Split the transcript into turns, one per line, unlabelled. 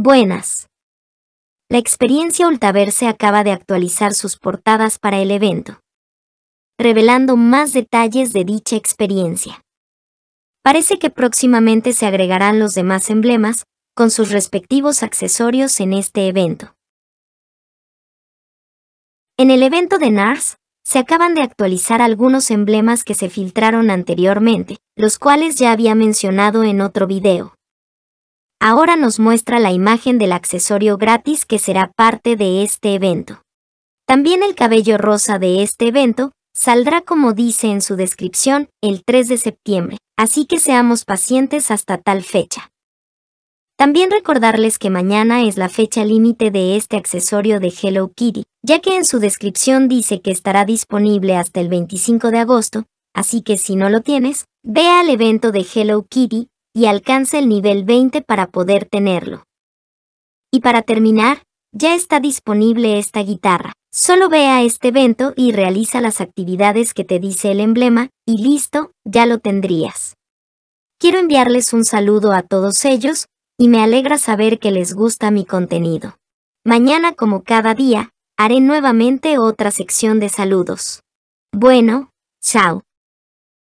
Buenas. La experiencia Ultaverse acaba de actualizar sus portadas para el evento, revelando más detalles de dicha experiencia. Parece que próximamente se agregarán los demás emblemas, con sus respectivos accesorios en este evento. En el evento de NARS, se acaban de actualizar algunos emblemas que se filtraron anteriormente, los cuales ya había mencionado en otro video. Ahora nos muestra la imagen del accesorio gratis que será parte de este evento. También el cabello rosa de este evento saldrá como dice en su descripción el 3 de septiembre, así que seamos pacientes hasta tal fecha. También recordarles que mañana es la fecha límite de este accesorio de Hello Kitty, ya que en su descripción dice que estará disponible hasta el 25 de agosto, así que si no lo tienes, ve al evento de Hello Kitty y alcanza el nivel 20 para poder tenerlo. Y para terminar, ya está disponible esta guitarra. Solo ve a este evento y realiza las actividades que te dice el emblema, y listo, ya lo tendrías. Quiero enviarles un saludo a todos ellos, y me alegra saber que les gusta mi contenido. Mañana como cada día, haré nuevamente otra sección de saludos. Bueno, chao.